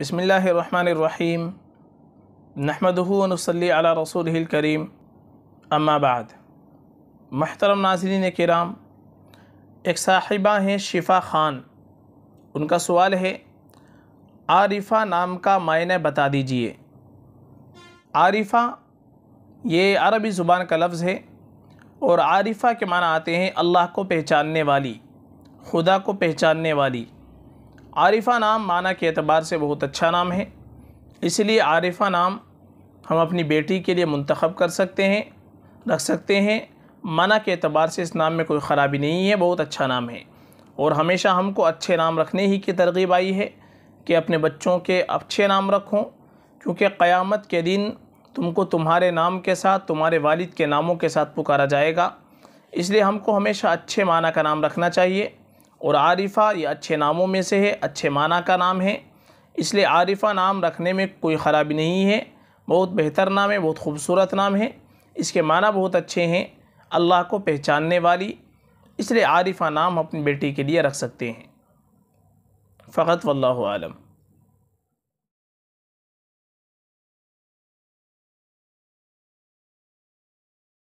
बसमीम नहमदूनसली अला रसूल करीम अम्माबाद महतरम नाजरीन कराम एक साहिबा हैं शिफा ख़ान उनका सवाल है आरिफा नाम का मायने बता दीजिए आरिफा ये अरबी ज़ुबान का लफ्ज़ है और आरिफा के माना आते हैं अल्लाह को पहचानने वाली खुदा को पहचानने वाली आरिफा नाम माना के अतबार से बहुत अच्छा नाम है इसलिए आरिफा नाम हम अपनी बेटी के लिए मंतखब कर सकते हैं रख सकते हैं माना के अतबार से इस नाम में कोई ख़राबी नहीं है बहुत अच्छा नाम है और हमेशा हमको अच्छे नाम रखने ही की तरगीब आई है कि अपने बच्चों के अच्छे नाम रखों क्योंकि क़यामत के दिन तुमको तुम्हारे नाम के साथ तुम्हारे वालिद के नामों के साथ पुकारा जाएगा इसलिए हमको हमेशा अच्छे माना का नाम रखना चाहिए और आरिफा ये अच्छे नामों में से है अच्छे माना का नाम है इसलिए आरिफा नाम रखने में कोई ख़राबी नहीं है बहुत बेहतर नाम है बहुत खूबसूरत नाम है इसके माना बहुत अच्छे हैं अल्लाह को पहचानने वाली इसलिए आरिफा नाम अपनी बेटी के लिए रख सकते हैं फ़कत वल्लम